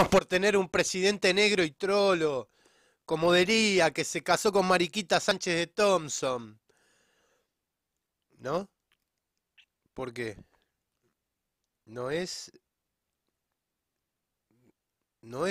por tener un presidente negro y trolo, como diría, que se casó con Mariquita Sánchez de Thompson. ¿No? ¿Por qué? No es... No es...